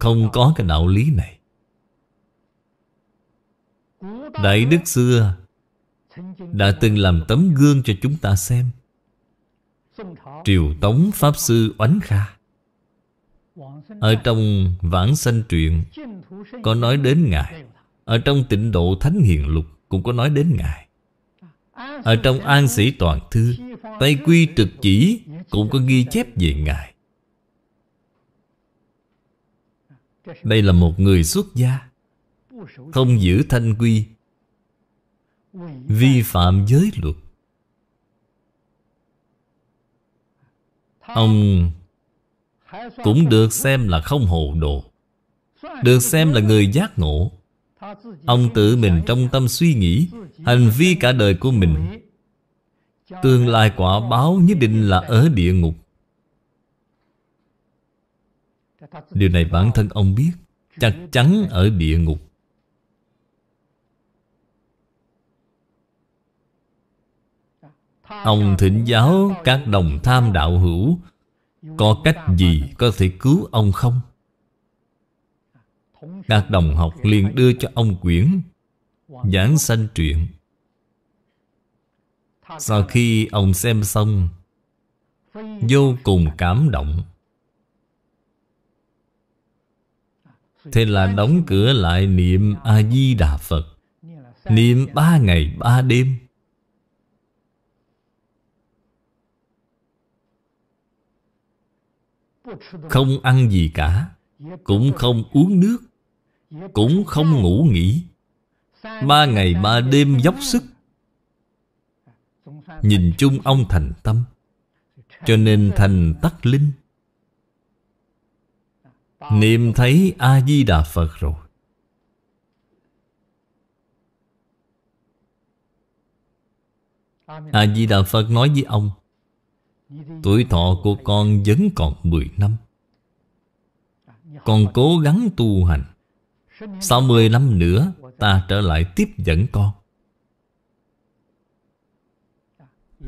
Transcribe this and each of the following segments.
Không có cái đạo lý này Đại đức xưa Đã từng làm tấm gương cho chúng ta xem Triều Tống Pháp Sư Oánh Kha Ở trong Vãng Sanh Truyện Có nói đến Ngài Ở trong tịnh độ Thánh Hiền Lục Cũng có nói đến Ngài Ở trong An Sĩ Toàn Thư Tây Quy Trực Chỉ Cũng có ghi chép về Ngài Đây là một người xuất gia Không giữ thanh quy Vi phạm giới luật Ông cũng được xem là không hồ đồ Được xem là người giác ngộ Ông tự mình trong tâm suy nghĩ Hành vi cả đời của mình Tương lai quả báo nhất định là ở địa ngục Điều này bản thân ông biết Chắc chắn ở địa ngục Ông thỉnh giáo các đồng tham đạo hữu Có cách gì có thể cứu ông không? Các đồng học liền đưa cho ông quyển Giảng sanh truyện Sau khi ông xem xong Vô cùng cảm động Thế là đóng cửa lại niệm A-di-đà Phật Niệm ba ngày ba đêm Không ăn gì cả Cũng không uống nước Cũng không ngủ nghỉ Ba ngày ba đêm dốc sức Nhìn chung ông thành tâm Cho nên thành tắc linh Niệm thấy A-di-đà Phật rồi A-di-đà Phật nói với ông Tuổi thọ của con vẫn còn 10 năm Con cố gắng tu hành Sau 10 năm nữa Ta trở lại tiếp dẫn con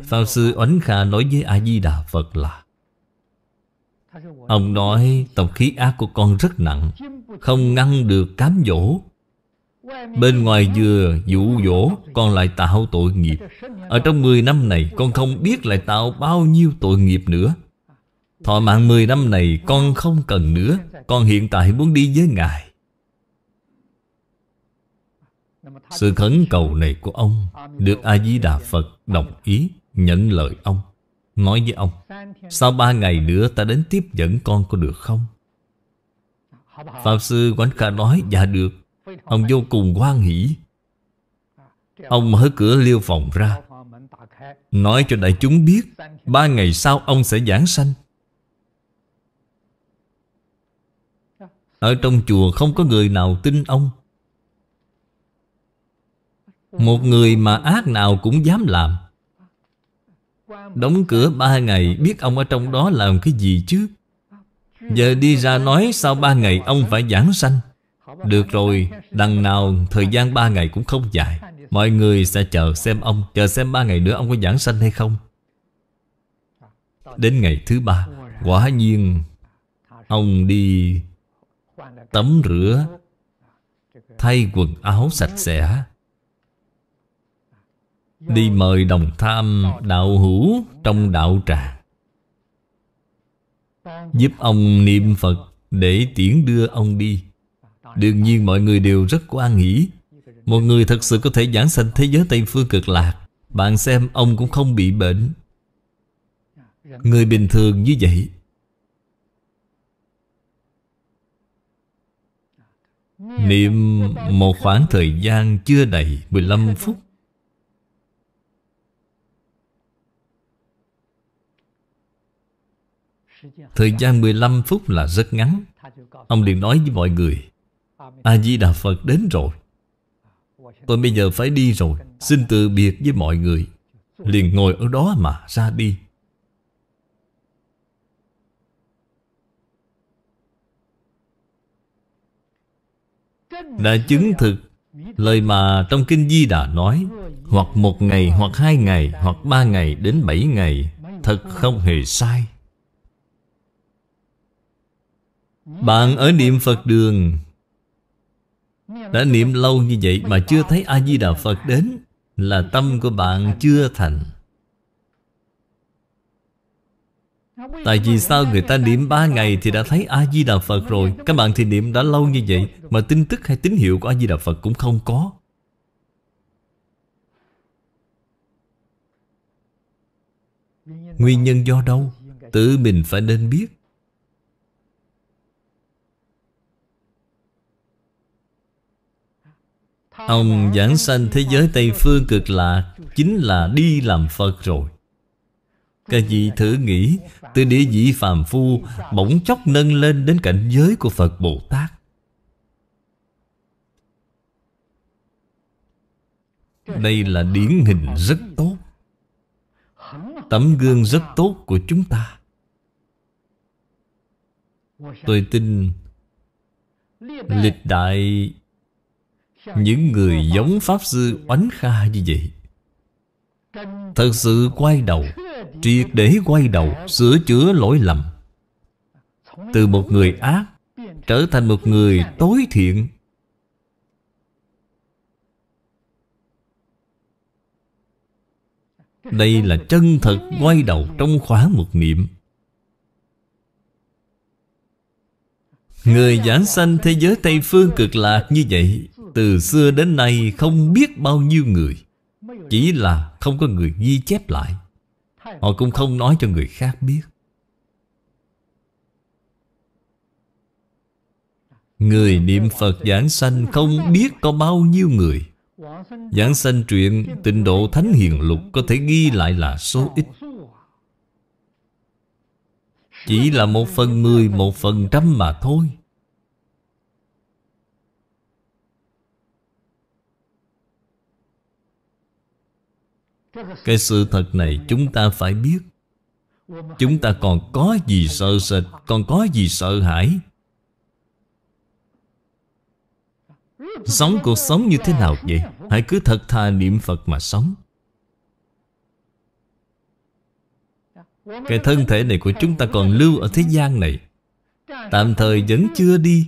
Pháp sư Oánh Kha nói với A-di-đà Phật là Ông nói tập khí ác của con rất nặng Không ngăn được cám dỗ Bên ngoài vừa dụ dỗ Con lại tạo tội nghiệp Ở trong 10 năm này Con không biết lại tạo bao nhiêu tội nghiệp nữa Thọ mạng 10 năm này Con không cần nữa Con hiện tại muốn đi với Ngài Sự khẩn cầu này của ông Được A-di-đà Phật đồng ý Nhận lời ông Nói với ông Sau ba ngày nữa ta đến tiếp dẫn con có được không Pháp sư Quán Kha nói Dạ được Ông vô cùng hoan hỷ Ông mở cửa liêu phòng ra Nói cho đại chúng biết Ba ngày sau ông sẽ giảng sanh Ở trong chùa không có người nào tin ông Một người mà ác nào cũng dám làm Đóng cửa ba ngày biết ông ở trong đó làm cái gì chứ Giờ đi ra nói sau ba ngày ông phải giảng sanh Được rồi, đằng nào thời gian ba ngày cũng không dài Mọi người sẽ chờ xem ông Chờ xem ba ngày nữa ông có giảng sanh hay không Đến ngày thứ ba Quả nhiên Ông đi tắm rửa Thay quần áo sạch sẽ Đi mời đồng tham đạo hữu trong đạo tràng Giúp ông niệm Phật để tiễn đưa ông đi Đương nhiên mọi người đều rất quan nghĩ Một người thật sự có thể giảng sanh thế giới Tây Phương cực lạc Bạn xem ông cũng không bị bệnh Người bình thường như vậy Niệm một khoảng thời gian chưa đầy 15 phút Thời gian 15 phút là rất ngắn Ông liền nói với mọi người A-di-đà Phật đến rồi Tôi bây giờ phải đi rồi Xin từ biệt với mọi người Liền ngồi ở đó mà ra đi Đã chứng thực Lời mà trong Kinh Di Đà nói Hoặc một ngày, hoặc hai ngày, hoặc ba ngày đến bảy ngày Thật không hề sai Bạn ở niệm Phật đường Đã niệm lâu như vậy mà chưa thấy A-di-đà Phật đến Là tâm của bạn chưa thành Tại vì sao người ta niệm 3 ngày thì đã thấy A-di-đà Phật rồi Các bạn thì niệm đã lâu như vậy Mà tin tức hay tín hiệu của A-di-đà Phật cũng không có Nguyên nhân do đâu? Tự mình phải nên biết Ông giảng sanh thế giới Tây Phương cực lạc Chính là đi làm Phật rồi Các vị thử nghĩ Từ địa vị phàm phu Bỗng chốc nâng lên đến cảnh giới của Phật Bồ Tát Đây là điển hình rất tốt Tấm gương rất tốt của chúng ta Tôi tin Lịch đại những người giống Pháp Sư oánh kha như vậy Thật sự quay đầu Triệt để quay đầu Sửa chữa lỗi lầm Từ một người ác Trở thành một người tối thiện Đây là chân thật quay đầu trong khóa một niệm Người giảng sanh thế giới Tây Phương cực lạc như vậy từ xưa đến nay không biết bao nhiêu người Chỉ là không có người ghi chép lại Họ cũng không nói cho người khác biết Người niệm Phật giảng sanh không biết có bao nhiêu người Giảng sanh truyện tịnh độ Thánh Hiền Lục có thể ghi lại là số ít Chỉ là một phần mười, một phần trăm mà thôi Cái sự thật này chúng ta phải biết Chúng ta còn có gì sợ sệt Còn có gì sợ hãi Sống cuộc sống như thế nào vậy Hãy cứ thật thà niệm Phật mà sống Cái thân thể này của chúng ta còn lưu ở thế gian này Tạm thời vẫn chưa đi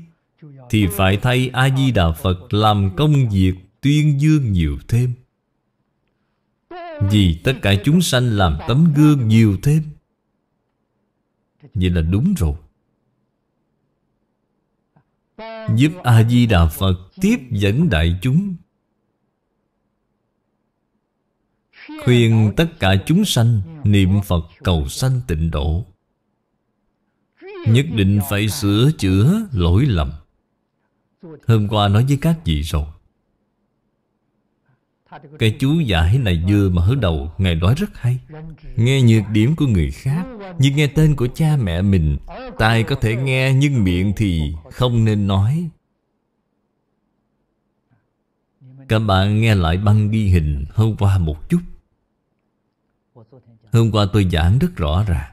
Thì phải thay A-di-đà Phật làm công việc tuyên dương nhiều thêm vì tất cả chúng sanh làm tấm gương nhiều thêm Vậy là đúng rồi Giúp A-di-đà Phật tiếp dẫn đại chúng Khuyên tất cả chúng sanh Niệm Phật cầu sanh tịnh độ Nhất định phải sửa chữa lỗi lầm Hôm qua nói với các vị rồi cái chú giải này vừa mở đầu Ngài nói rất hay Nghe nhược điểm của người khác như nghe tên của cha mẹ mình Tai có thể nghe nhưng miệng thì không nên nói Các bạn nghe lại băng ghi hình hôm qua một chút Hôm qua tôi giảng rất rõ ràng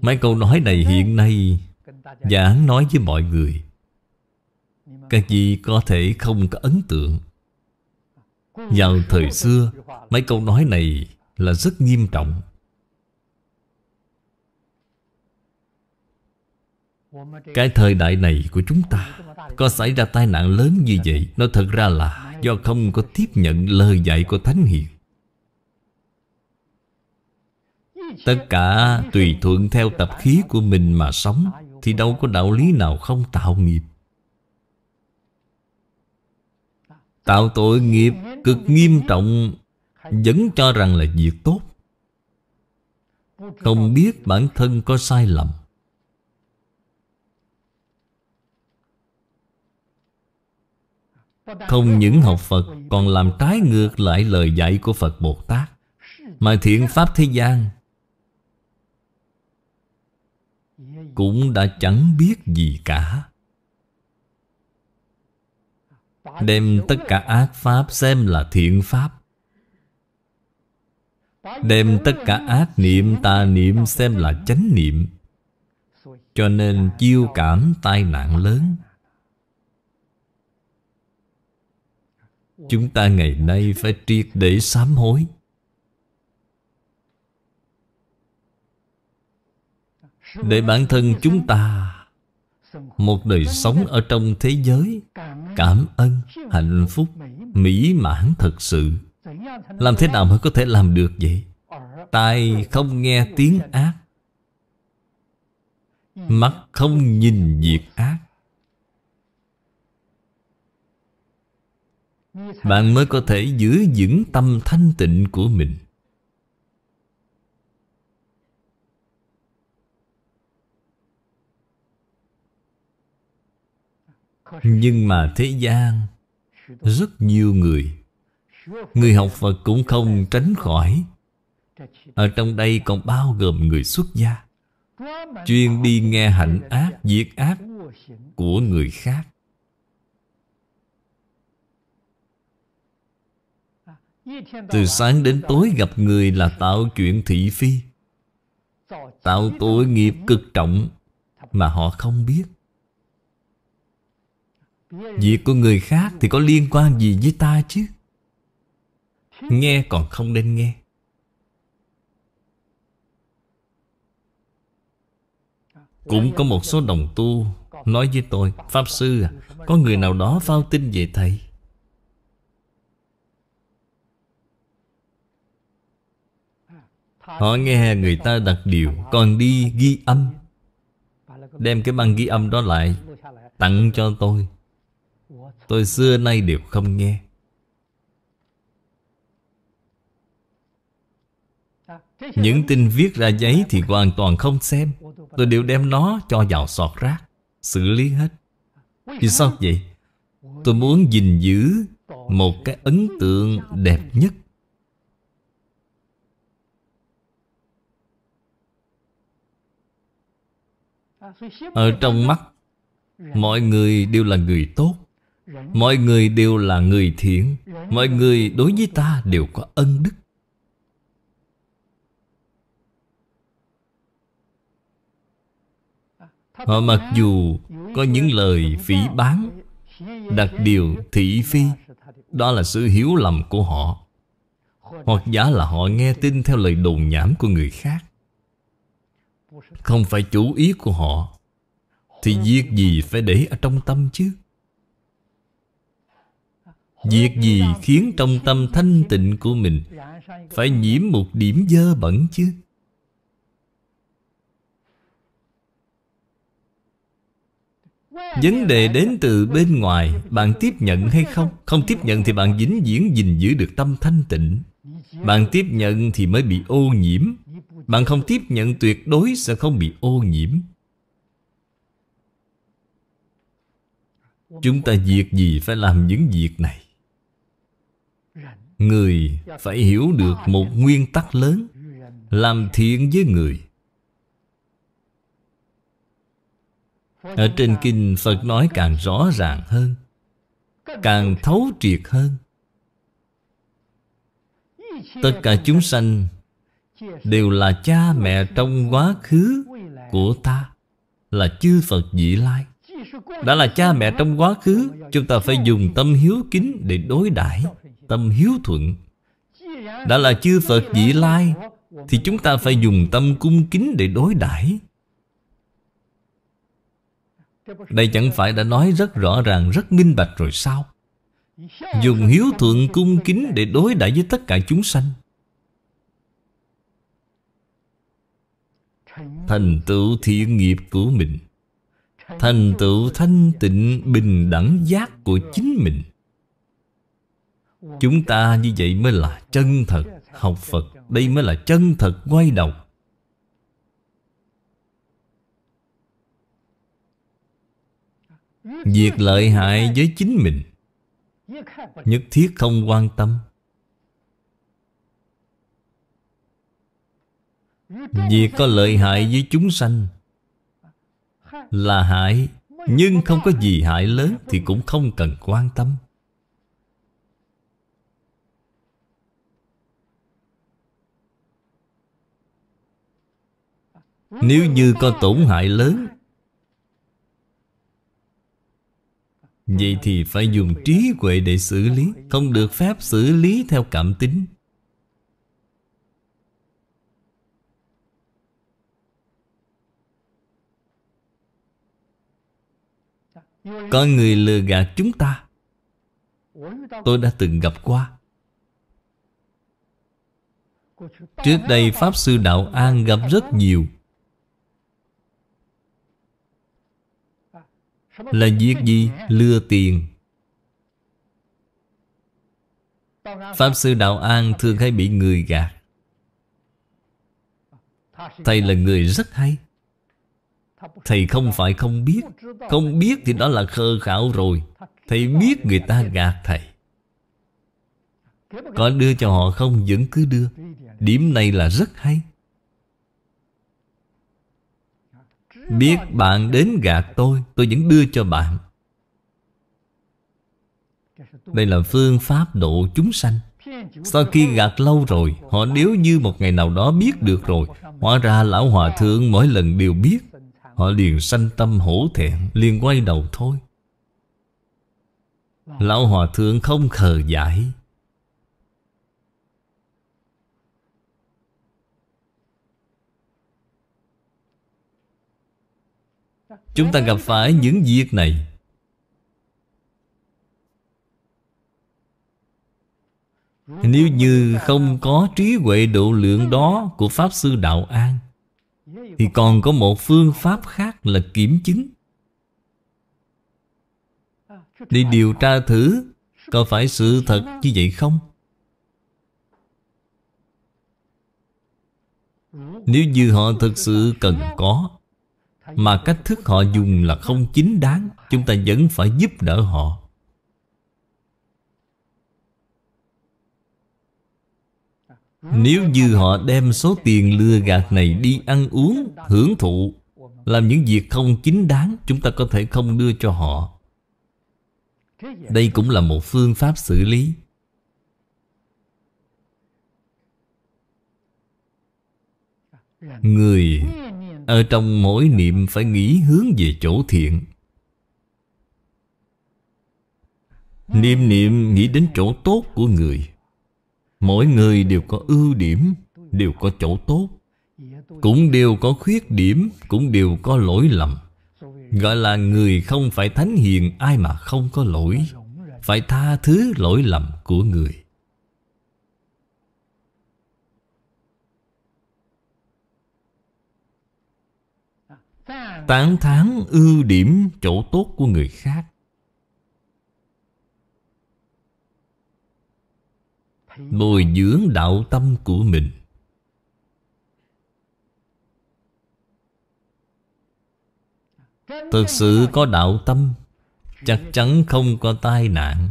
Mấy câu nói này hiện nay Giảng nói với mọi người Các gì có thể không có ấn tượng vào thời xưa Mấy câu nói này là rất nghiêm trọng Cái thời đại này của chúng ta Có xảy ra tai nạn lớn như vậy Nó thật ra là do không có tiếp nhận lời dạy của Thánh Hiền Tất cả tùy thuận theo tập khí của mình mà sống Thì đâu có đạo lý nào không tạo nghiệp Tạo tội nghiệp cực nghiêm trọng Vẫn cho rằng là việc tốt Không biết bản thân có sai lầm Không những học Phật còn làm trái ngược lại lời dạy của Phật Bồ Tát Mà thiện Pháp thế gian Cũng đã chẳng biết gì cả Đem tất cả ác pháp xem là thiện pháp Đem tất cả ác niệm ta niệm xem là chánh niệm Cho nên chiêu cảm tai nạn lớn Chúng ta ngày nay phải triệt để sám hối Để bản thân chúng ta Một đời sống ở trong thế giới cảm ơn hạnh phúc mỹ mãn thật sự làm thế nào mới có thể làm được vậy tai không nghe tiếng ác mắt không nhìn việc ác bạn mới có thể giữ vững tâm thanh tịnh của mình Nhưng mà thế gian Rất nhiều người Người học Phật cũng không tránh khỏi Ở trong đây còn bao gồm người xuất gia Chuyên đi nghe hạnh ác, diệt ác Của người khác Từ sáng đến tối gặp người là tạo chuyện thị phi Tạo tội nghiệp cực trọng Mà họ không biết Việc của người khác thì có liên quan gì với ta chứ Nghe còn không nên nghe Cũng có một số đồng tu Nói với tôi Pháp sư à Có người nào đó phao tin về thầy Họ nghe người ta đặt điều Còn đi ghi âm Đem cái băng ghi âm đó lại Tặng cho tôi tôi xưa nay đều không nghe. Những tin viết ra giấy thì hoàn toàn không xem Tôi đều đem nó cho vào sọt rác Xử lý hết Vì sao vậy? Tôi muốn gìn giữ một cái ấn tượng đẹp nhất Ở trong mắt Mọi người đều là người tốt Mọi người đều là người thiện Mọi người đối với ta đều có ân đức Họ mặc dù có những lời phỉ bán Đặt điều thị phi Đó là sự hiếu lầm của họ Hoặc giả là họ nghe tin theo lời đồn nhảm của người khác Không phải chủ ý của họ Thì việc gì phải để ở trong tâm chứ Việc gì khiến trong tâm thanh tịnh của mình Phải nhiễm một điểm dơ bẩn chứ Vấn đề đến từ bên ngoài Bạn tiếp nhận hay không Không tiếp nhận thì bạn dính diễn gìn giữ được tâm thanh tịnh Bạn tiếp nhận thì mới bị ô nhiễm Bạn không tiếp nhận tuyệt đối sẽ không bị ô nhiễm Chúng ta việc gì phải làm những việc này Người phải hiểu được một nguyên tắc lớn Làm thiện với người Ở trên kinh Phật nói càng rõ ràng hơn Càng thấu triệt hơn Tất cả chúng sanh Đều là cha mẹ trong quá khứ của ta Là chư Phật dị lai Đã là cha mẹ trong quá khứ Chúng ta phải dùng tâm hiếu kính để đối đãi tâm hiếu thuận Đã là chư Phật vị lai Thì chúng ta phải dùng tâm cung kính để đối đãi Đây chẳng phải đã nói rất rõ ràng, rất minh bạch rồi sao Dùng hiếu thuận cung kính để đối đãi với tất cả chúng sanh Thành tựu thiện nghiệp của mình Thành tựu thanh tịnh bình đẳng giác của chính mình Chúng ta như vậy mới là chân thật Học Phật Đây mới là chân thật quay đầu Việc lợi hại với chính mình Nhất thiết không quan tâm Việc có lợi hại với chúng sanh Là hại Nhưng không có gì hại lớn Thì cũng không cần quan tâm Nếu như có tổn hại lớn Vậy thì phải dùng trí huệ để xử lý Không được phép xử lý theo cảm tính Có người lừa gạt chúng ta Tôi đã từng gặp qua Trước đây Pháp Sư Đạo An gặp rất nhiều Là việc gì? Lừa tiền Pháp Sư Đạo An thường hay bị người gạt Thầy là người rất hay Thầy không phải không biết Không biết thì đó là khờ khảo rồi Thầy biết người ta gạt thầy Có đưa cho họ không vẫn cứ đưa Điểm này là rất hay Biết bạn đến gạt tôi Tôi vẫn đưa cho bạn Đây là phương pháp độ chúng sanh Sau khi gạt lâu rồi Họ nếu như một ngày nào đó biết được rồi Hóa ra Lão Hòa Thượng mỗi lần đều biết Họ liền sanh tâm hổ thẹn Liền quay đầu thôi Lão Hòa Thượng không khờ giải Chúng ta gặp phải những việc này Nếu như không có trí huệ độ lượng đó của Pháp Sư Đạo An Thì còn có một phương pháp khác là kiểm chứng Đi điều tra thử Có phải sự thật như vậy không? Nếu như họ thực sự cần có mà cách thức họ dùng là không chính đáng Chúng ta vẫn phải giúp đỡ họ Nếu như họ đem số tiền lừa gạt này đi ăn uống, hưởng thụ Làm những việc không chính đáng Chúng ta có thể không đưa cho họ Đây cũng là một phương pháp xử lý Người ở trong mỗi niệm phải nghĩ hướng về chỗ thiện Niệm niệm nghĩ đến chỗ tốt của người Mỗi người đều có ưu điểm Đều có chỗ tốt Cũng đều có khuyết điểm Cũng đều có lỗi lầm Gọi là người không phải thánh hiền Ai mà không có lỗi Phải tha thứ lỗi lầm của người tán thán ưu điểm chỗ tốt của người khác bồi dưỡng đạo tâm của mình thực sự có đạo tâm chắc chắn không có tai nạn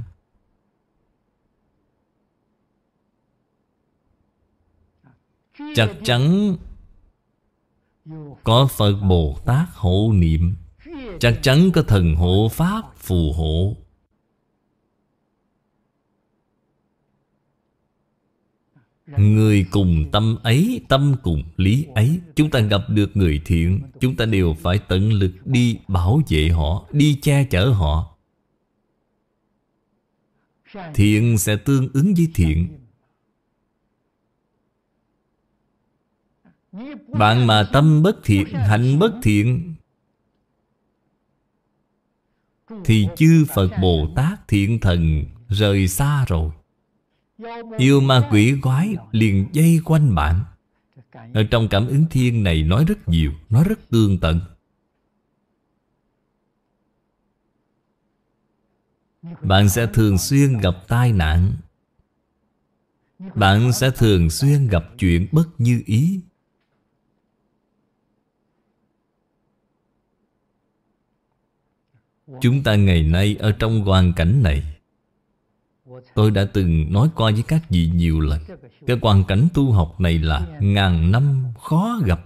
chắc chắn có Phật Bồ Tát hộ niệm Chắc chắn có thần hộ Pháp phù hộ Người cùng tâm ấy, tâm cùng lý ấy Chúng ta gặp được người thiện Chúng ta đều phải tận lực đi bảo vệ họ Đi che chở họ Thiện sẽ tương ứng với thiện Bạn mà tâm bất thiện, hạnh bất thiện Thì chư Phật Bồ Tát thiện thần rời xa rồi Yêu ma quỷ quái liền dây quanh bạn Ở trong cảm ứng thiên này nói rất nhiều Nói rất tương tận Bạn sẽ thường xuyên gặp tai nạn Bạn sẽ thường xuyên gặp chuyện bất như ý Chúng ta ngày nay ở trong hoàn cảnh này Tôi đã từng nói qua với các vị nhiều lần Cái hoàn cảnh tu học này là ngàn năm khó gặp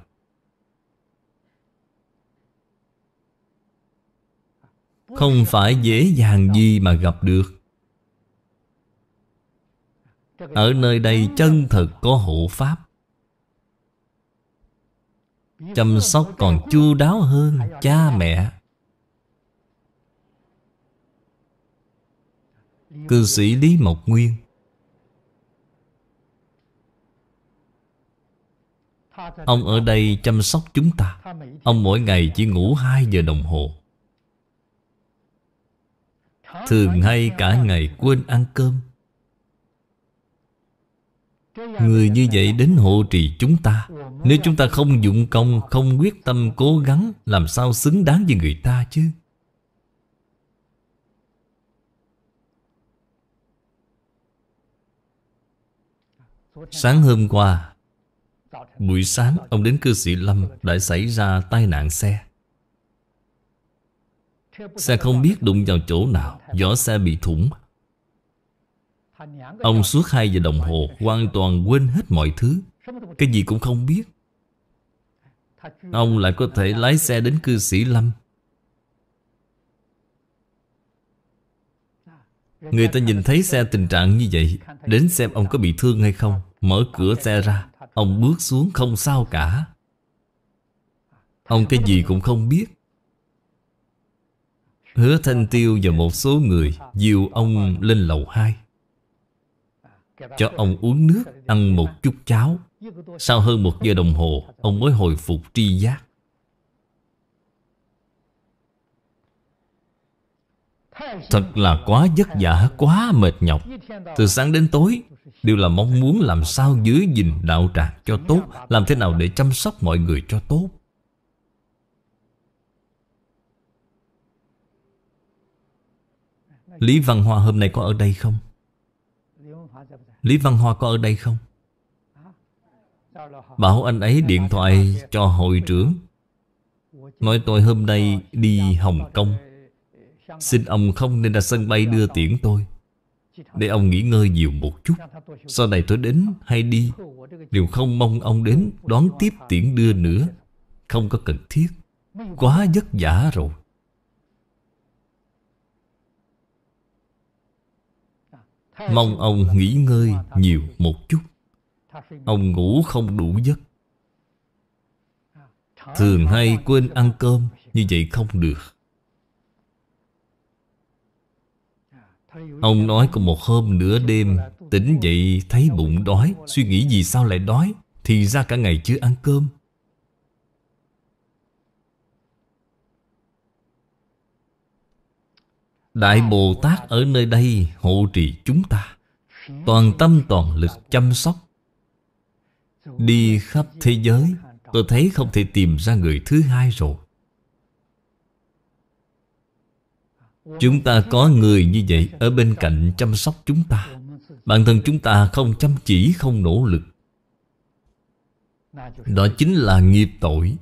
Không phải dễ dàng gì mà gặp được Ở nơi đây chân thật có hộ pháp Chăm sóc còn chu đáo hơn cha mẹ Cư sĩ Lý Mộc Nguyên Ông ở đây chăm sóc chúng ta Ông mỗi ngày chỉ ngủ hai giờ đồng hồ Thường hay cả ngày quên ăn cơm Người như vậy đến hộ trì chúng ta Nếu chúng ta không dụng công Không quyết tâm cố gắng Làm sao xứng đáng với người ta chứ Sáng hôm qua Buổi sáng ông đến cư sĩ Lâm Đã xảy ra tai nạn xe Xe không biết đụng vào chỗ nào Vỏ xe bị thủng Ông suốt 2 giờ đồng hồ Hoàn toàn quên hết mọi thứ Cái gì cũng không biết Ông lại có thể lái xe đến cư sĩ Lâm Người ta nhìn thấy xe tình trạng như vậy Đến xem ông có bị thương hay không Mở cửa xe ra Ông bước xuống không sao cả Ông cái gì cũng không biết Hứa Thanh Tiêu và một số người Dìu ông lên lầu 2 Cho ông uống nước Ăn một chút cháo Sau hơn một giờ đồng hồ Ông mới hồi phục tri giác Thật là quá vất vả, quá mệt nhọc Từ sáng đến tối Đều là mong muốn làm sao giữ gìn đạo tràng cho tốt Làm thế nào để chăm sóc mọi người cho tốt Lý Văn Hoa hôm nay có ở đây không? Lý Văn Hoa có ở đây không? Bảo anh ấy điện thoại cho hội trưởng Nói tôi hôm nay đi Hồng Kông Xin ông không nên ra sân bay đưa tiễn tôi Để ông nghỉ ngơi nhiều một chút Sau này tôi đến hay đi Đều không mong ông đến đón tiếp tiễn đưa nữa Không có cần thiết Quá vất vả rồi Mong ông nghỉ ngơi nhiều một chút Ông ngủ không đủ giấc Thường hay quên ăn cơm Như vậy không được Ông nói có một hôm nửa đêm Tỉnh dậy thấy bụng đói Suy nghĩ vì sao lại đói Thì ra cả ngày chưa ăn cơm Đại Bồ Tát ở nơi đây hộ trì chúng ta Toàn tâm toàn lực chăm sóc Đi khắp thế giới Tôi thấy không thể tìm ra người thứ hai rồi Chúng ta có người như vậy Ở bên cạnh chăm sóc chúng ta Bản thân chúng ta không chăm chỉ Không nỗ lực Đó chính là nghiệp tội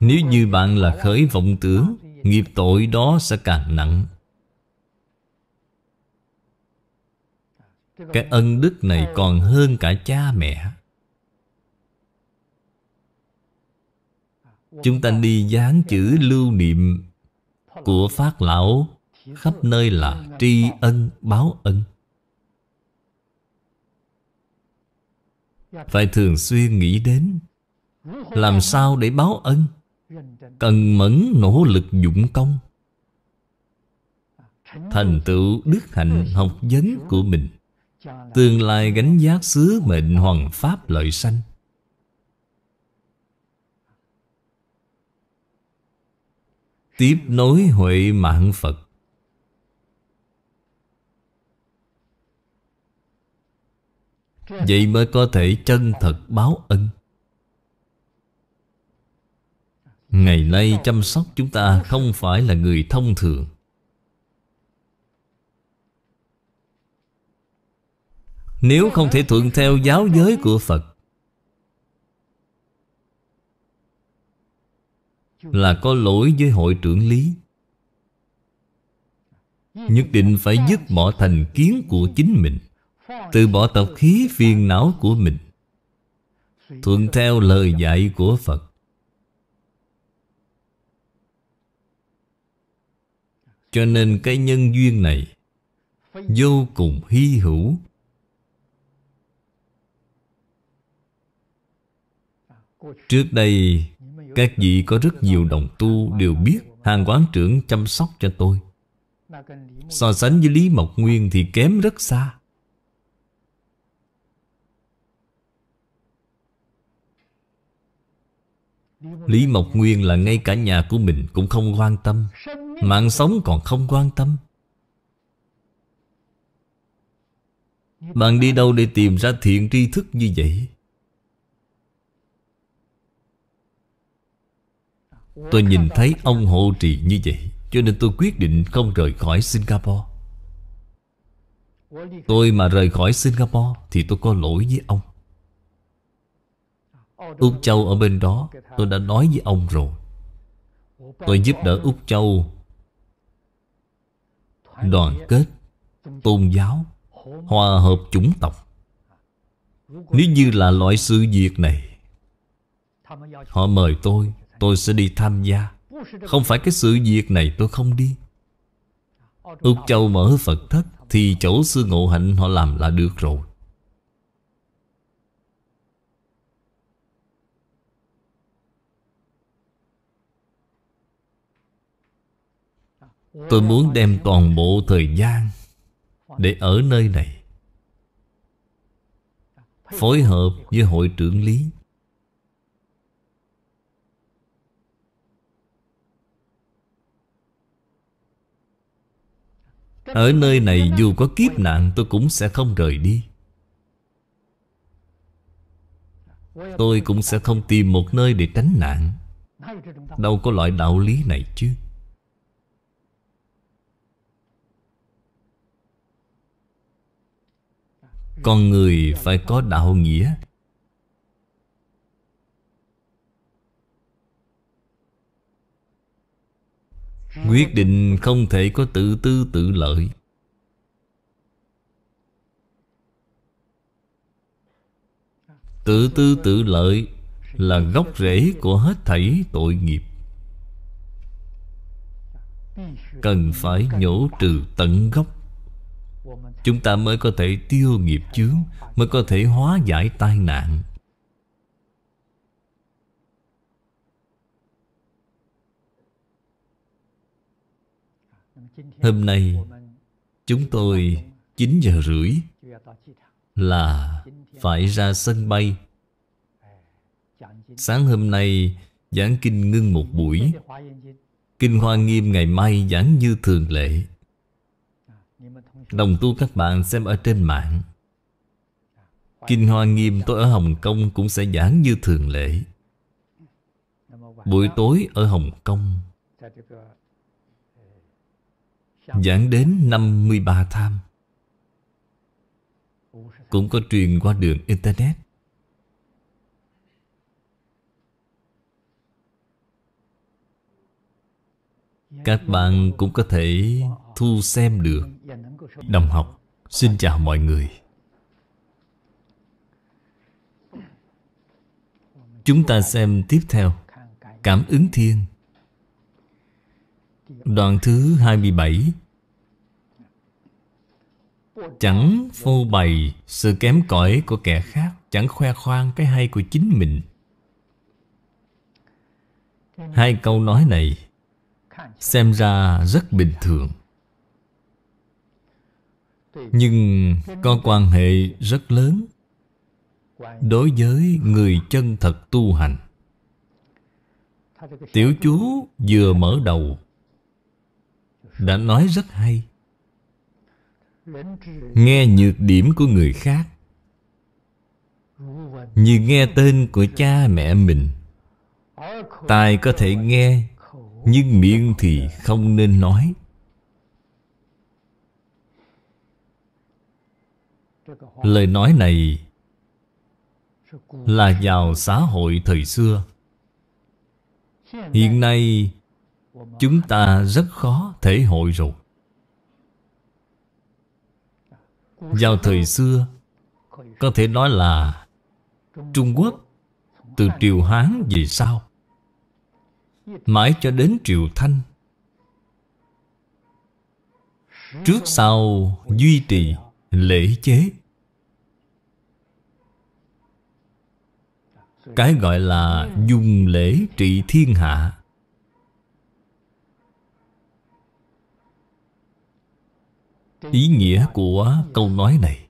Nếu như bạn là khởi vọng tưởng Nghiệp tội đó sẽ càng nặng Cái ân đức này còn hơn cả cha mẹ Chúng ta đi dán chữ lưu niệm Của pháp Lão Khắp nơi là tri ân báo ân Phải thường xuyên nghĩ đến Làm sao để báo ân Cần mẫn nỗ lực dụng công Thành tựu đức hạnh học vấn của mình Tương lai gánh giác sứ mệnh hoàng pháp lợi sanh tiếp nối huệ mạng Phật. Vậy mới có thể chân thật báo ân. Ngày nay chăm sóc chúng ta không phải là người thông thường. Nếu không thể thuận theo giáo giới của Phật là có lỗi với hội trưởng lý nhất định phải dứt bỏ thành kiến của chính mình từ bỏ tập khí phiền não của mình thuận theo lời dạy của phật cho nên cái nhân duyên này vô cùng hy hữu trước đây các vị có rất nhiều đồng tu đều biết Hàng quán trưởng chăm sóc cho tôi So sánh với Lý Mộc Nguyên thì kém rất xa Lý Mộc Nguyên là ngay cả nhà của mình cũng không quan tâm Mạng sống còn không quan tâm Bạn đi đâu để tìm ra thiện tri thức như vậy? Tôi nhìn thấy ông hộ trì như vậy Cho nên tôi quyết định không rời khỏi Singapore Tôi mà rời khỏi Singapore Thì tôi có lỗi với ông Úc Châu ở bên đó Tôi đã nói với ông rồi Tôi giúp đỡ Úc Châu Đoàn kết Tôn giáo Hòa hợp chủng tộc Nếu như là loại sự việc này Họ mời tôi tôi sẽ đi tham gia Không phải cái sự việc này tôi không đi Úc Châu mở Phật thất Thì chỗ sư ngộ hạnh họ làm là được rồi Tôi muốn đem toàn bộ thời gian Để ở nơi này Phối hợp với hội trưởng lý Ở nơi này dù có kiếp nạn tôi cũng sẽ không rời đi Tôi cũng sẽ không tìm một nơi để tránh nạn Đâu có loại đạo lý này chứ Con người phải có đạo nghĩa Quyết định không thể có tự tư tự lợi Tự tư tự lợi là gốc rễ của hết thảy tội nghiệp Cần phải nhổ trừ tận gốc Chúng ta mới có thể tiêu nghiệp chướng Mới có thể hóa giải tai nạn Hôm nay chúng tôi 9 giờ rưỡi là phải ra sân bay. Sáng hôm nay giảng kinh ngưng một buổi. Kinh Hoa Nghiêm ngày mai giảng như thường lệ. Đồng tu các bạn xem ở trên mạng. Kinh Hoa Nghiêm tôi ở Hồng Kông cũng sẽ giảng như thường lệ. Buổi tối ở Hồng Kông Giảng đến 53 tham Cũng có truyền qua đường Internet Các bạn cũng có thể thu xem được Đồng học Xin chào mọi người Chúng ta xem tiếp theo Cảm ứng thiên Đoạn thứ 27 Chẳng phô bày sự kém cỏi của kẻ khác Chẳng khoe khoang cái hay của chính mình Hai câu nói này Xem ra rất bình thường Nhưng có quan hệ rất lớn Đối với người chân thật tu hành Tiểu chú vừa mở đầu đã nói rất hay nghe nhược điểm của người khác như nghe tên của cha mẹ mình tai có thể nghe nhưng miệng thì không nên nói lời nói này là vào xã hội thời xưa hiện nay chúng ta rất khó thể hội rồi vào thời xưa có thể nói là trung quốc từ triều hán về sau mãi cho đến triều thanh trước sau duy trì lễ chế cái gọi là dùng lễ trị thiên hạ ý nghĩa của câu nói này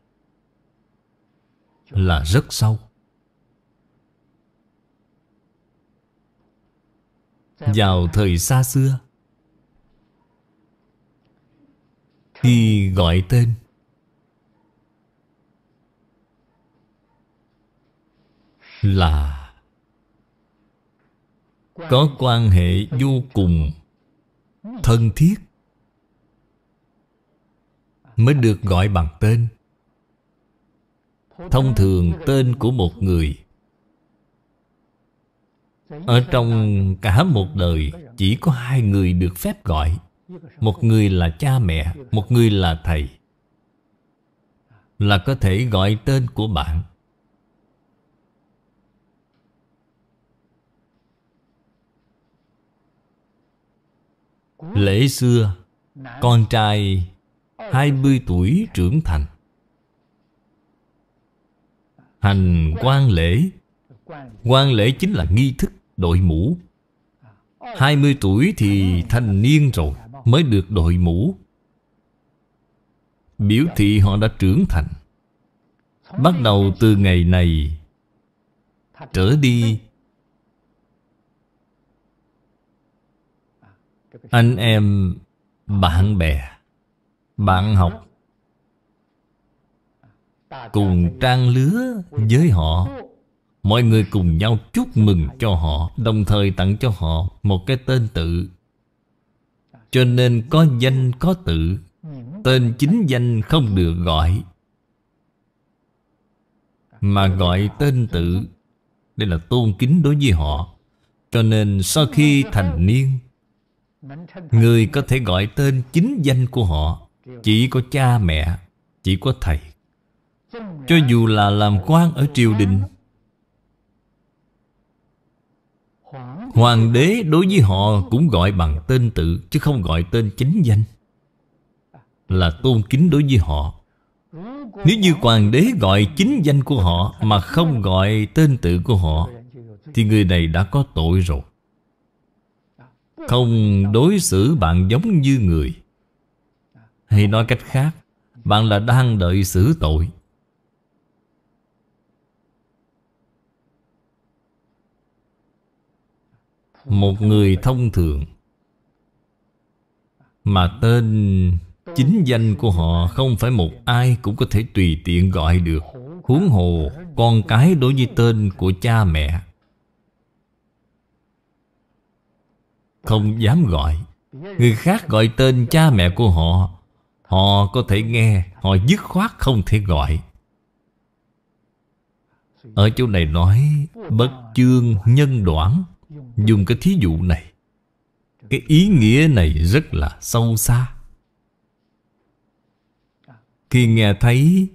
là rất sâu vào thời xa xưa khi gọi tên là có quan hệ vô cùng thân thiết mới được gọi bằng tên thông thường tên của một người ở trong cả một đời chỉ có hai người được phép gọi một người là cha mẹ một người là thầy là có thể gọi tên của bạn lễ xưa con trai 20 tuổi trưởng thành Hành quan lễ quan lễ chính là nghi thức đội mũ 20 tuổi thì thanh niên rồi Mới được đội mũ Biểu thị họ đã trưởng thành Bắt đầu từ ngày này Trở đi Anh em Bạn bè bạn học cùng trang lứa với họ mọi người cùng nhau chúc mừng cho họ đồng thời tặng cho họ một cái tên tự cho nên có danh có tự tên chính danh không được gọi mà gọi tên tự đây là tôn kính đối với họ cho nên sau khi thành niên người có thể gọi tên chính danh của họ chỉ có cha mẹ chỉ có thầy cho dù là làm quan ở triều đình hoàng đế đối với họ cũng gọi bằng tên tự chứ không gọi tên chính danh là tôn kính đối với họ nếu như hoàng đế gọi chính danh của họ mà không gọi tên tự của họ thì người này đã có tội rồi không đối xử bạn giống như người hay nói cách khác, bạn là đang đợi xử tội. Một người thông thường Mà tên chính danh của họ không phải một ai cũng có thể tùy tiện gọi được Huống hồ con cái đối với tên của cha mẹ Không dám gọi Người khác gọi tên cha mẹ của họ Họ có thể nghe Họ dứt khoát không thể gọi Ở chỗ này nói Bất chương nhân đoản Dùng cái thí dụ này Cái ý nghĩa này rất là sâu xa Khi nghe thấy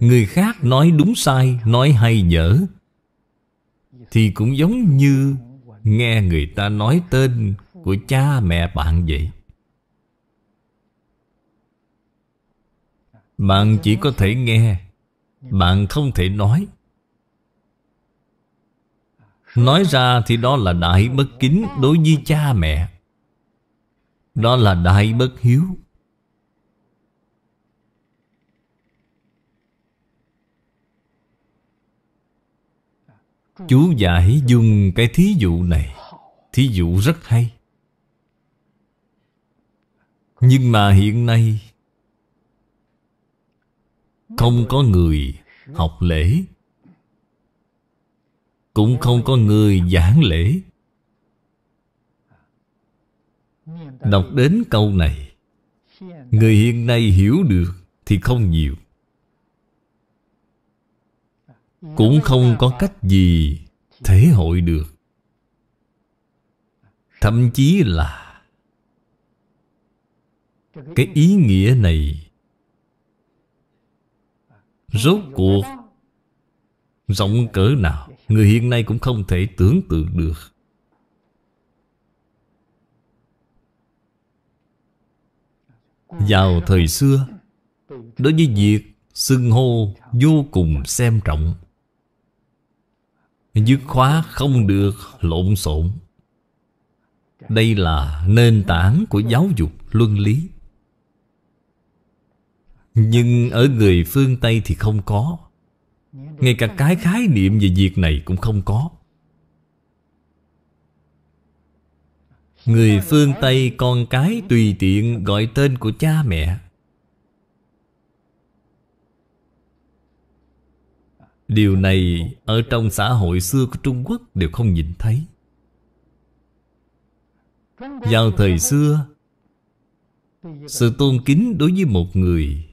Người khác nói đúng sai Nói hay dở Thì cũng giống như Nghe người ta nói tên Của cha mẹ bạn vậy Bạn chỉ có thể nghe Bạn không thể nói Nói ra thì đó là đại bất kính đối với cha mẹ Đó là đại bất hiếu Chú giải dùng cái thí dụ này Thí dụ rất hay Nhưng mà hiện nay không có người học lễ Cũng không có người giảng lễ Đọc đến câu này Người hiện nay hiểu được Thì không nhiều Cũng không có cách gì Thể hội được Thậm chí là Cái ý nghĩa này Rốt cuộc Rộng cỡ nào Người hiện nay cũng không thể tưởng tượng được Vào thời xưa Đối với việc xưng hô vô cùng xem trọng Dứt khóa không được lộn xộn Đây là nền tảng của giáo dục luân lý nhưng ở người phương Tây thì không có Ngay cả cái khái niệm về việc này cũng không có Người phương Tây con cái tùy tiện gọi tên của cha mẹ Điều này ở trong xã hội xưa của Trung Quốc đều không nhìn thấy Vào thời xưa Sự tôn kính đối với một người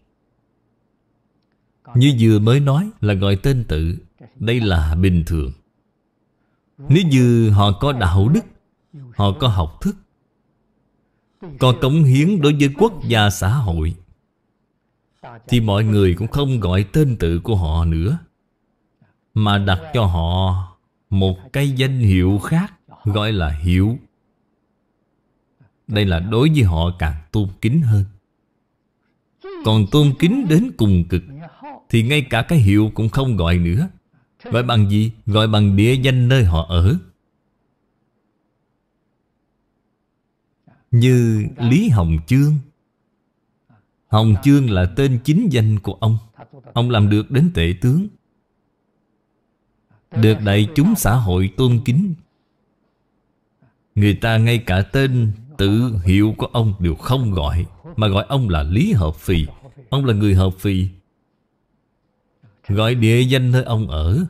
như vừa mới nói là gọi tên tự Đây là bình thường Nếu như họ có đạo đức Họ có học thức Có cống hiến đối với quốc gia xã hội Thì mọi người cũng không gọi tên tự của họ nữa Mà đặt cho họ một cái danh hiệu khác Gọi là hiệu Đây là đối với họ càng tôn kính hơn Còn tôn kính đến cùng cực thì ngay cả cái hiệu cũng không gọi nữa Gọi bằng gì? Gọi bằng địa danh nơi họ ở Như Lý Hồng Chương Hồng Chương là tên chính danh của ông Ông làm được đến tể tướng Được đại chúng xã hội tôn kính Người ta ngay cả tên tự hiệu của ông đều không gọi Mà gọi ông là Lý Hợp Phì Ông là người Hợp Phì Gọi địa danh nơi ông ở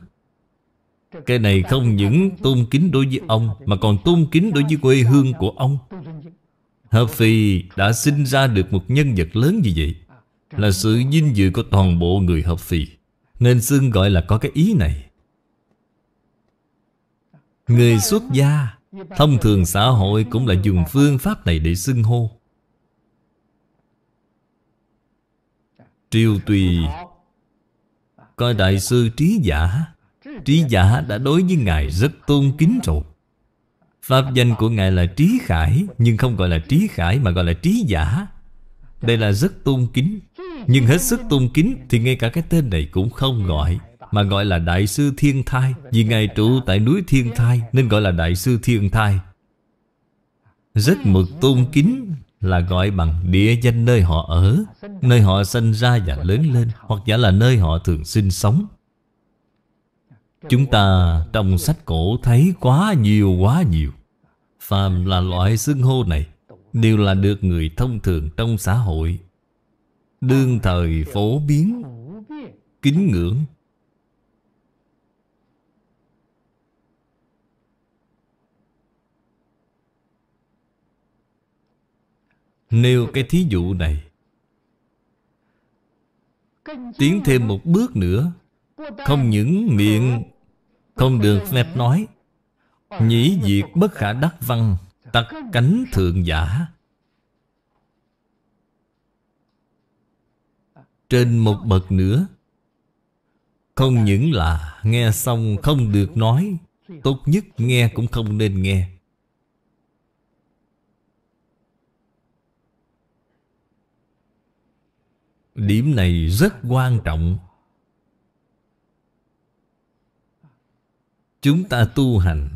Cái này không những tôn kính đối với ông Mà còn tôn kính đối với quê hương của ông Hợp phi đã sinh ra được một nhân vật lớn như vậy Là sự vinh dự của toàn bộ người Hợp phi, Nên xương gọi là có cái ý này Người xuất gia Thông thường xã hội cũng là dùng phương pháp này để xưng hô Triều tùy Coi Đại sư trí giả Trí giả đã đối với Ngài rất tôn kính rồi Pháp danh của Ngài là trí khải Nhưng không gọi là trí khải mà gọi là trí giả Đây là rất tôn kính Nhưng hết sức tôn kính Thì ngay cả cái tên này cũng không gọi Mà gọi là Đại sư Thiên Thai Vì Ngài trụ tại núi Thiên Thai Nên gọi là Đại sư Thiên Thai Rất mực tôn kính là gọi bằng địa danh nơi họ ở, nơi họ sinh ra và lớn lên, hoặc giả là nơi họ thường sinh sống. Chúng ta trong sách cổ thấy quá nhiều quá nhiều. Phàm là loại xưng hô này đều là được người thông thường trong xã hội đương thời phổ biến kính ngưỡng Nêu cái thí dụ này Tiến thêm một bước nữa Không những miệng Không được phép nói Nhĩ diệt bất khả đắc văn Tặc cánh thượng giả Trên một bậc nữa Không những là nghe xong không được nói Tốt nhất nghe cũng không nên nghe Điểm này rất quan trọng Chúng ta tu hành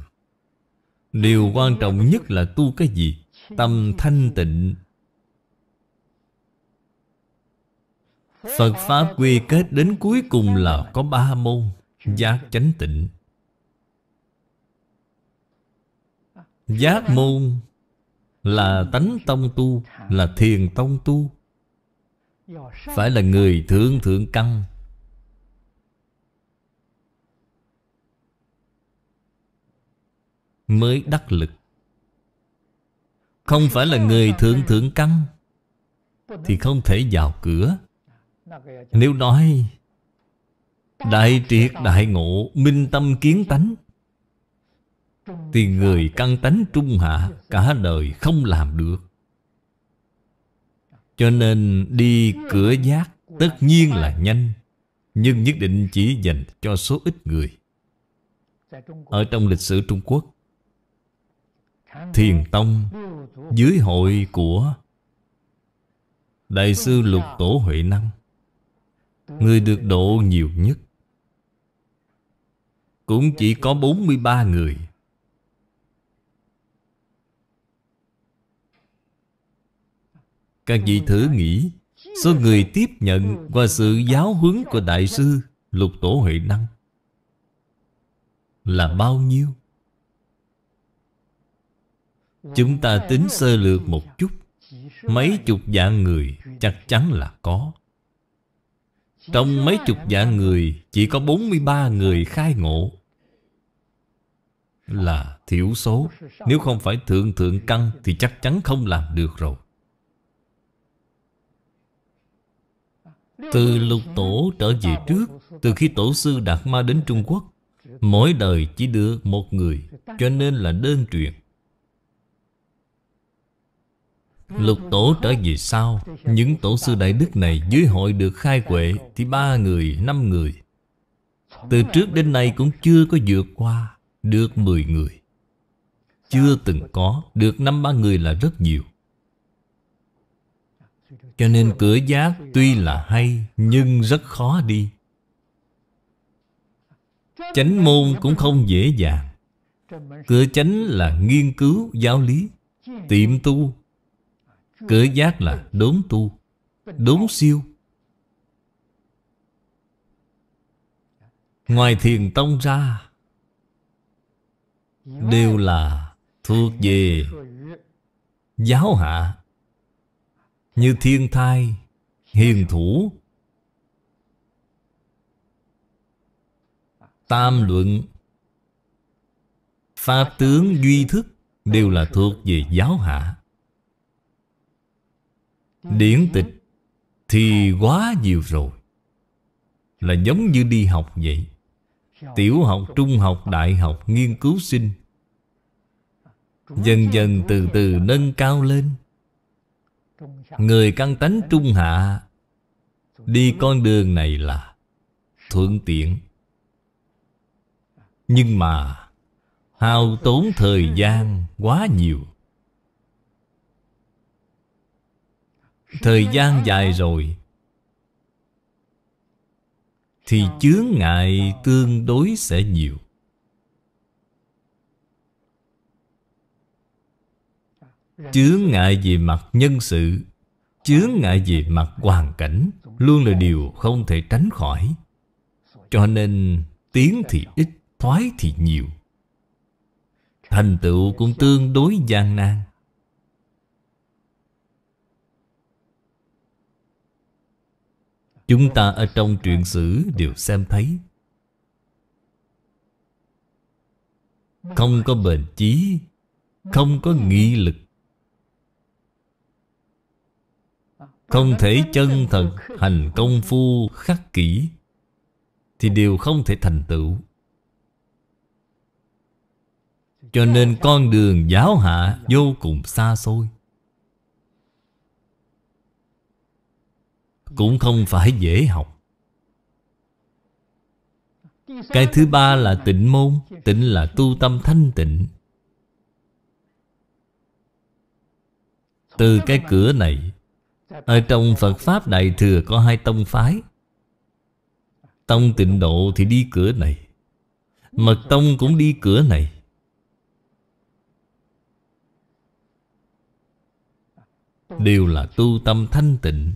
Điều quan trọng nhất là tu cái gì? Tâm thanh tịnh Phật Pháp quy kết đến cuối cùng là có ba môn Giác chánh tịnh Giác môn là tánh tông tu Là thiền tông tu phải là người thượng thượng căn mới đắc lực không phải là người thượng thượng căn thì không thể vào cửa nếu nói đại triệt đại ngộ minh tâm kiến tánh thì người căn tánh trung hạ cả đời không làm được cho nên đi cửa giác tất nhiên là nhanh Nhưng nhất định chỉ dành cho số ít người Ở trong lịch sử Trung Quốc Thiền Tông Dưới hội của Đại sư Lục Tổ Huệ Năng Người được độ nhiều nhất Cũng chỉ có 43 người Các vị thử nghĩ Số người tiếp nhận qua sự giáo huấn của Đại sư Lục Tổ Huệ Năng Là bao nhiêu? Chúng ta tính sơ lược một chút Mấy chục vạn người chắc chắn là có Trong mấy chục vạn người Chỉ có 43 người khai ngộ Là thiểu số Nếu không phải thượng thượng căn Thì chắc chắn không làm được rồi Từ lục tổ trở về trước Từ khi tổ sư Đạt Ma đến Trung Quốc Mỗi đời chỉ đưa một người Cho nên là đơn truyền Lục tổ trở về sau Những tổ sư đại đức này dưới hội được khai quệ Thì ba người, năm người Từ trước đến nay cũng chưa có vượt qua Được mười người Chưa từng có Được năm ba người là rất nhiều cho nên cửa giác tuy là hay nhưng rất khó đi chánh môn cũng không dễ dàng cửa chánh là nghiên cứu giáo lý tiệm tu cửa giác là đốn tu đốn siêu ngoài thiền tông ra đều là thuộc về giáo hạ như thiên thai, hiền thủ, tam luận, pháp tướng duy thức đều là thuộc về giáo hạ. Điển tịch thì quá nhiều rồi. Là giống như đi học vậy. Tiểu học, trung học, đại học, nghiên cứu sinh Dần dần từ từ nâng cao lên Người căn tánh trung hạ Đi con đường này là Thuận tiện Nhưng mà Hao tốn thời gian quá nhiều Thời gian dài rồi Thì chướng ngại tương đối sẽ nhiều Chướng ngại về mặt nhân sự Chướng ngại về mặt hoàn cảnh Luôn là điều không thể tránh khỏi Cho nên tiến thì ít Thoái thì nhiều Thành tựu cũng tương đối gian nan Chúng ta ở trong truyện sử đều xem thấy Không có bền chí Không có nghị lực không thể chân thật hành công phu khắc kỹ thì đều không thể thành tựu cho nên con đường giáo hạ vô cùng xa xôi cũng không phải dễ học cái thứ ba là tịnh môn tịnh là tu tâm thanh tịnh từ cái cửa này ở trong Phật Pháp Đại Thừa có hai tông phái Tông tịnh độ thì đi cửa này Mật tông cũng đi cửa này Đều là tu tâm thanh tịnh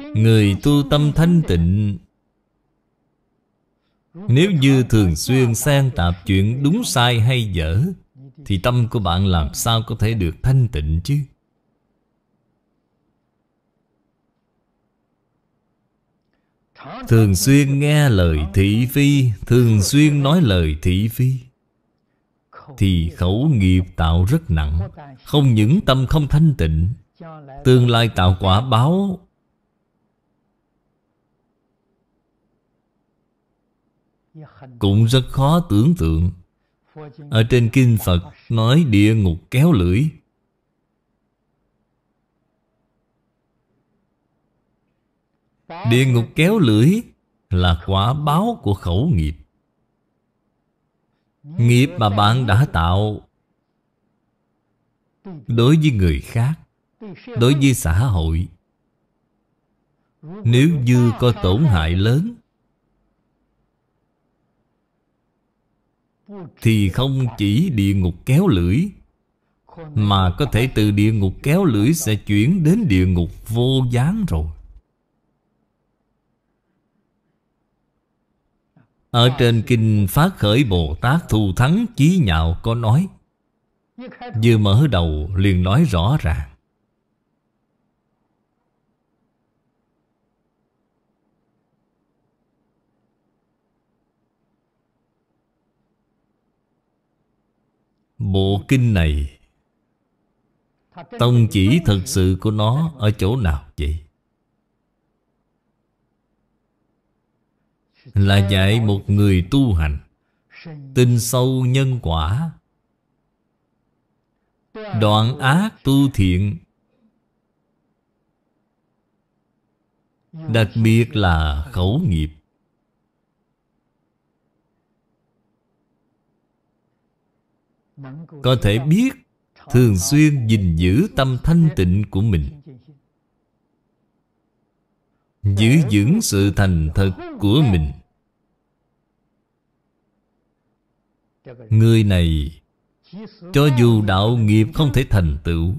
Người tu tâm thanh tịnh Nếu như thường xuyên xen tạp chuyện đúng sai hay dở thì tâm của bạn làm sao có thể được thanh tịnh chứ Thường xuyên nghe lời thị phi Thường xuyên nói lời thị phi Thì khẩu nghiệp tạo rất nặng Không những tâm không thanh tịnh Tương lai tạo quả báo Cũng rất khó tưởng tượng ở trên kinh Phật nói địa ngục kéo lưỡi Địa ngục kéo lưỡi là quả báo của khẩu nghiệp Nghiệp mà bạn đã tạo Đối với người khác Đối với xã hội Nếu như có tổn hại lớn thì không chỉ địa ngục kéo lưỡi mà có thể từ địa ngục kéo lưỡi sẽ chuyển đến địa ngục vô gián rồi Ở trên kinh Phát khởi Bồ Tát Thù Thắng Chí Nhạo có nói Vừa mở đầu liền nói rõ ràng Bộ kinh này Tông chỉ thật sự của nó ở chỗ nào vậy? Là dạy một người tu hành Tin sâu nhân quả Đoạn ác tu thiện Đặc biệt là khẩu nghiệp có thể biết thường xuyên gìn giữ tâm thanh tịnh của mình giữ vững sự thành thật của mình người này cho dù đạo nghiệp không thể thành tựu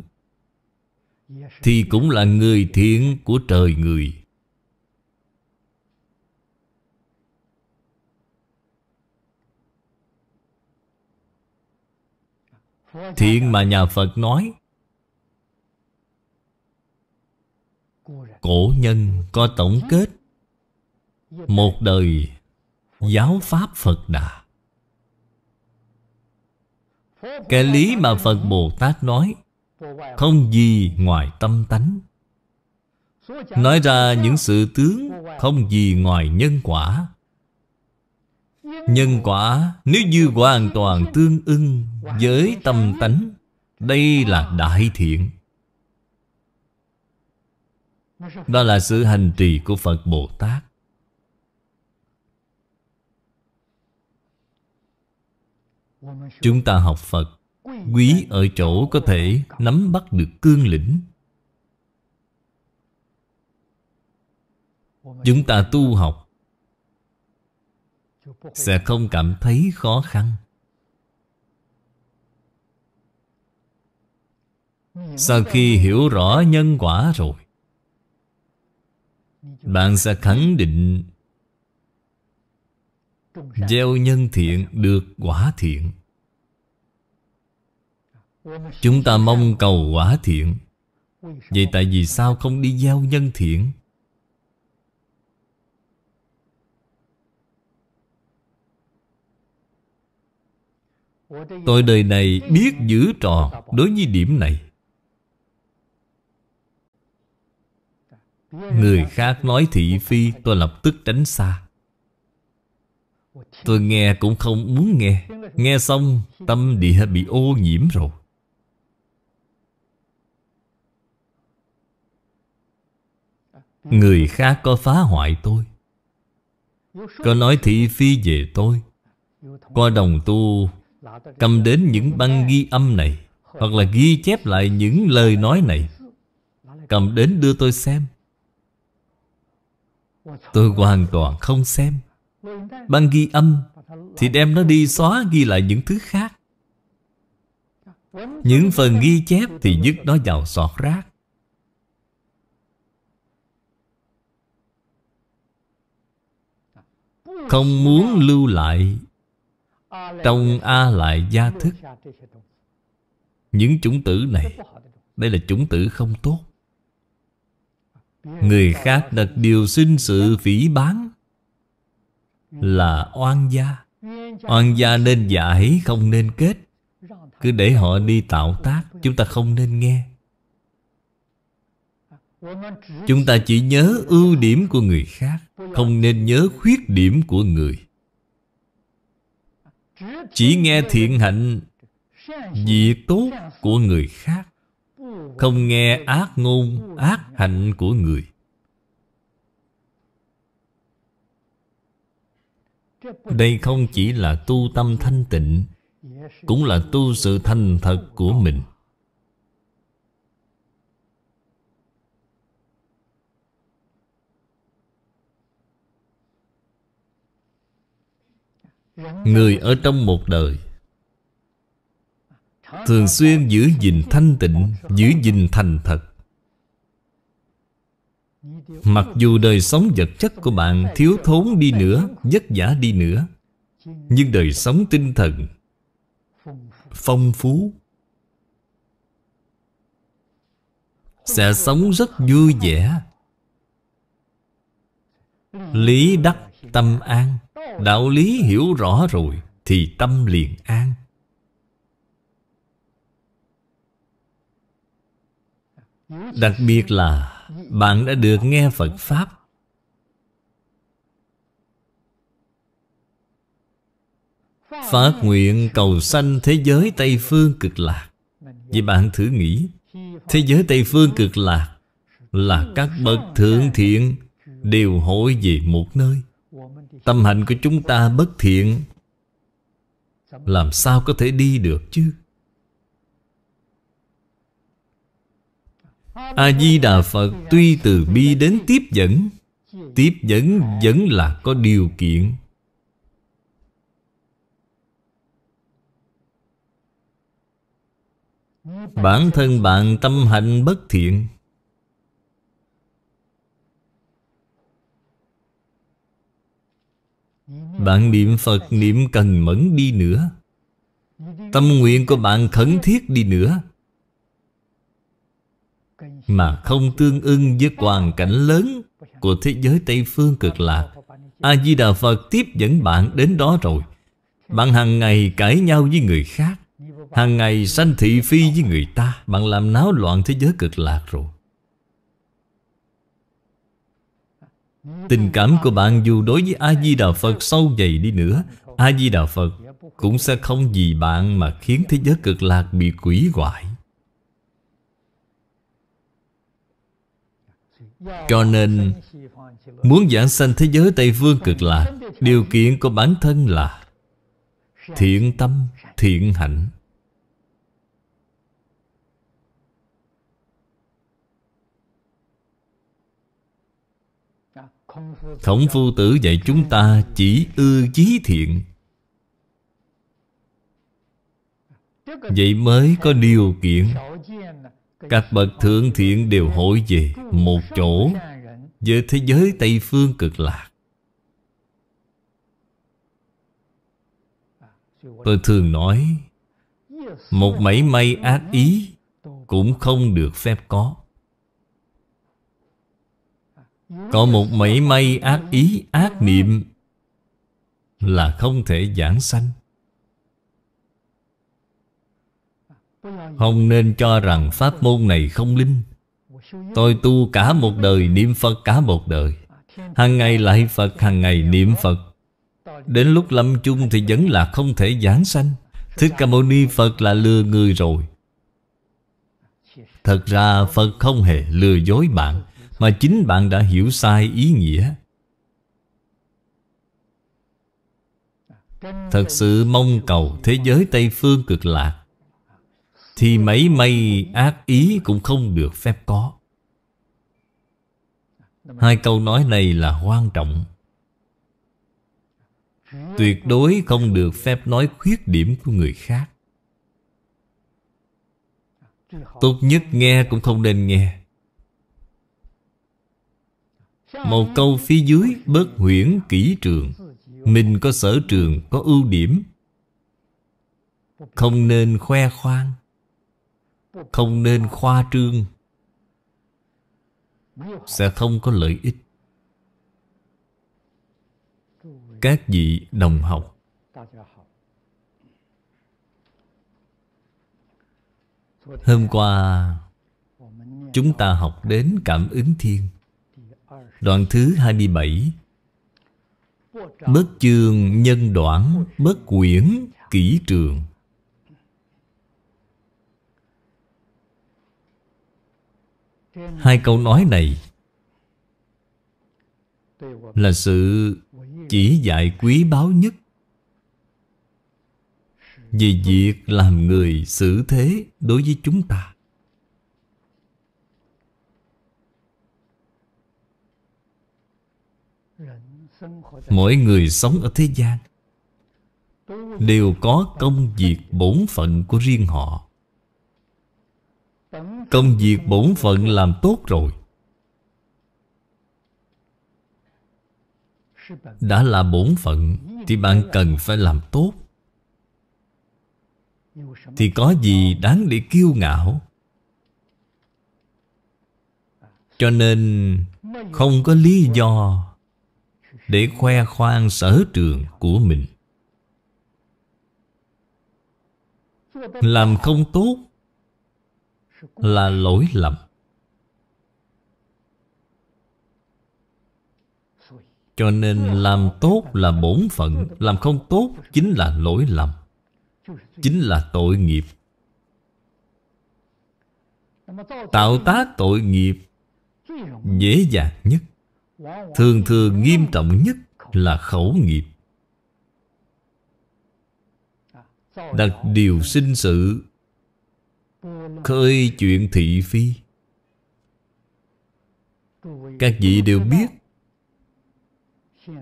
thì cũng là người thiện của trời người Thiện mà nhà Phật nói Cổ nhân có tổng kết Một đời giáo pháp Phật Đà Cái lý mà Phật Bồ Tát nói Không gì ngoài tâm tánh Nói ra những sự tướng Không gì ngoài nhân quả Nhân quả nếu như hoàn toàn tương ưng với tâm tánh Đây là đại thiện Đó là sự hành trì của Phật Bồ Tát Chúng ta học Phật Quý ở chỗ có thể nắm bắt được cương lĩnh Chúng ta tu học sẽ không cảm thấy khó khăn sau khi hiểu rõ nhân quả rồi bạn sẽ khẳng định gieo nhân thiện được quả thiện chúng ta mong cầu quả thiện vậy tại vì sao không đi gieo nhân thiện Tôi đời này biết giữ tròn đối với điểm này Người khác nói thị phi tôi lập tức tránh xa Tôi nghe cũng không muốn nghe Nghe xong tâm địa bị ô nhiễm rồi Người khác có phá hoại tôi Có nói thị phi về tôi Có đồng tu Cầm đến những băng ghi âm này Hoặc là ghi chép lại những lời nói này Cầm đến đưa tôi xem Tôi hoàn toàn không xem Băng ghi âm Thì đem nó đi xóa ghi lại những thứ khác Những phần ghi chép thì dứt nó vào sọt rác Không muốn lưu lại trong A Lại Gia Thức Những chủng tử này Đây là chủng tử không tốt Người khác đặt điều sinh sự phỉ bán Là oan gia Oan gia nên giải không nên kết Cứ để họ đi tạo tác Chúng ta không nên nghe Chúng ta chỉ nhớ ưu điểm của người khác Không nên nhớ khuyết điểm của người chỉ nghe thiện hạnh Việc tốt của người khác Không nghe ác ngôn Ác hạnh của người Đây không chỉ là tu tâm thanh tịnh Cũng là tu sự thành thật của mình người ở trong một đời thường xuyên giữ gìn thanh tịnh giữ gìn thành thật mặc dù đời sống vật chất của bạn thiếu thốn đi nữa vất vả đi nữa nhưng đời sống tinh thần phong phú sẽ sống rất vui vẻ lý đắc tâm an Đạo lý hiểu rõ rồi Thì tâm liền an Đặc biệt là Bạn đã được nghe Phật Pháp Phát nguyện cầu sanh thế giới Tây Phương cực lạc Vậy bạn thử nghĩ Thế giới Tây Phương cực lạc Là các bậc thượng thiện Đều hội về một nơi Tâm hạnh của chúng ta bất thiện Làm sao có thể đi được chứ A-di-đà Phật tuy từ bi đến tiếp dẫn Tiếp dẫn vẫn là có điều kiện Bản thân bạn tâm hạnh bất thiện Bạn niệm Phật niệm cần mẫn đi nữa Tâm nguyện của bạn khẩn thiết đi nữa Mà không tương ưng với hoàn cảnh lớn Của thế giới Tây Phương cực lạc A-di-đà Phật tiếp dẫn bạn đến đó rồi Bạn hàng ngày cãi nhau với người khác Hàng ngày sanh thị phi với người ta Bạn làm náo loạn thế giới cực lạc rồi Tình cảm của bạn dù đối với A-di-đà Phật sâu dày đi nữa A-di-đà Phật cũng sẽ không vì bạn mà khiến thế giới cực lạc bị quỷ hoại Cho nên Muốn giảng sanh thế giới Tây Phương cực lạc Điều kiện của bản thân là Thiện tâm, thiện hạnh Khổng phu tử dạy chúng ta chỉ ư chí thiện Vậy mới có điều kiện Các bậc thượng thiện đều hội về một chỗ Với thế giới Tây Phương cực lạc Tôi thường nói Một mảy may ác ý Cũng không được phép có có một mảy may ác ý ác niệm Là không thể giảng sanh Không nên cho rằng pháp môn này không linh Tôi tu cả một đời niệm Phật cả một đời hàng ngày lại Phật, hàng ngày niệm Phật Đến lúc lâm chung thì vẫn là không thể giảng sanh Thích Ca Mâu Ni Phật là lừa người rồi Thật ra Phật không hề lừa dối bạn mà chính bạn đã hiểu sai ý nghĩa Thật sự mong cầu thế giới Tây Phương cực lạc Thì mấy mây ác ý cũng không được phép có Hai câu nói này là quan trọng Tuyệt đối không được phép nói khuyết điểm của người khác Tốt nhất nghe cũng không nên nghe một câu phía dưới bớt huyễn kỹ trường Mình có sở trường, có ưu điểm Không nên khoe khoang Không nên khoa trương Sẽ không có lợi ích Các vị đồng học Hôm qua Chúng ta học đến cảm ứng thiên Đoạn thứ 27 Bất chương nhân đoạn Bất quyển kỹ trường Hai câu nói này Là sự chỉ dạy quý báu nhất vì việc làm người xử thế đối với chúng ta Mỗi người sống ở thế gian Đều có công việc bổn phận của riêng họ Công việc bổn phận làm tốt rồi Đã là bổn phận Thì bạn cần phải làm tốt Thì có gì đáng để kiêu ngạo Cho nên Không có lý do để khoe khoang sở trường của mình. Làm không tốt là lỗi lầm. Cho nên làm tốt là bổn phận, làm không tốt chính là lỗi lầm, chính là tội nghiệp. Tạo tác tội nghiệp dễ dàng nhất Thường thường nghiêm trọng nhất là khẩu nghiệp Đặt điều sinh sự Khơi chuyện thị phi Các vị đều biết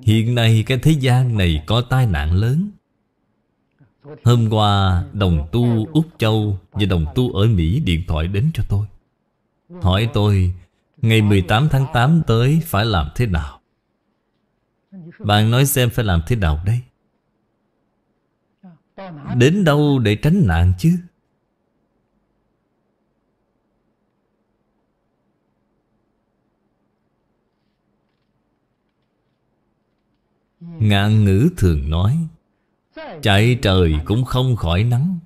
Hiện nay cái thế gian này có tai nạn lớn Hôm qua đồng tu Úc Châu và đồng tu ở Mỹ điện thoại đến cho tôi Hỏi tôi Ngày 18 tháng 8 tới phải làm thế nào? Bạn nói xem phải làm thế nào đây? Đến đâu để tránh nạn chứ? Ngạn ngữ thường nói Chạy trời cũng không khỏi nắng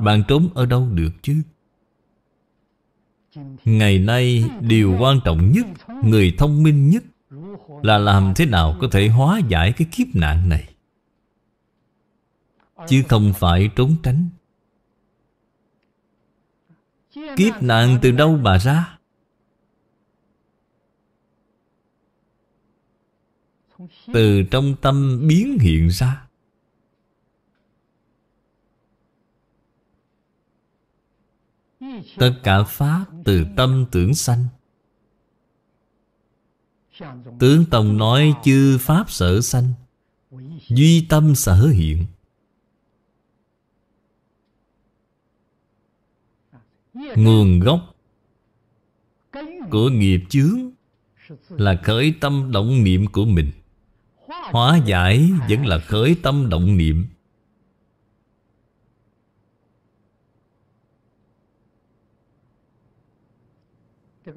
Bạn trốn ở đâu được chứ ngày nay điều quan trọng nhất người thông minh nhất là làm thế nào có thể hóa giải cái kiếp nạn này chứ không phải trốn tránh kiếp nạn từ đâu mà ra từ trong tâm biến hiện ra Tất cả Pháp từ tâm tưởng sanh Tướng Tông nói chư Pháp sở sanh Duy tâm sở hiện Nguồn gốc Của nghiệp chướng Là khởi tâm động niệm của mình Hóa giải vẫn là khởi tâm động niệm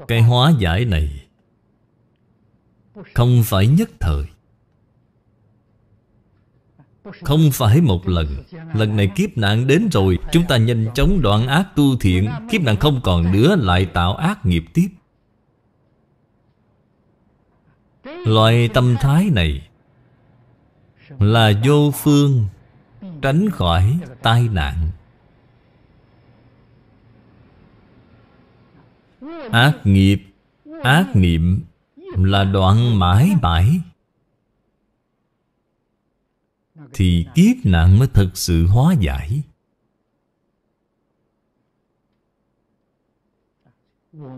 Cái hóa giải này Không phải nhất thời Không phải một lần Lần này kiếp nạn đến rồi Chúng ta nhanh chóng đoạn ác tu thiện Kiếp nạn không còn nữa lại tạo ác nghiệp tiếp Loại tâm thái này Là vô phương Tránh khỏi tai nạn Ác nghiệp Ác niệm là đoạn mãi mãi Thì kiếp nạn mới thật sự hóa giải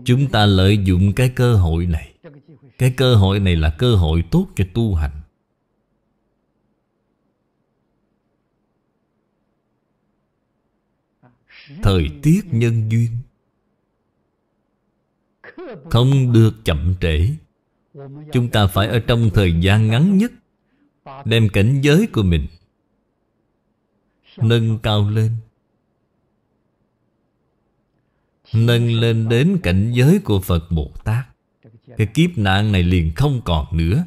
Chúng ta lợi dụng cái cơ hội này Cái cơ hội này là cơ hội tốt cho tu hành Thời tiết nhân duyên không được chậm trễ Chúng ta phải ở trong thời gian ngắn nhất Đem cảnh giới của mình Nâng cao lên Nâng lên đến cảnh giới của Phật Bồ Tát Cái kiếp nạn này liền không còn nữa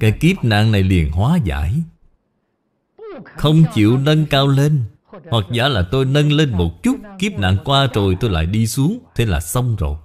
Cái kiếp nạn này liền hóa giải không chịu nâng cao lên Hoặc giả là tôi nâng lên một chút Kiếp nạn qua rồi tôi lại đi xuống Thế là xong rồi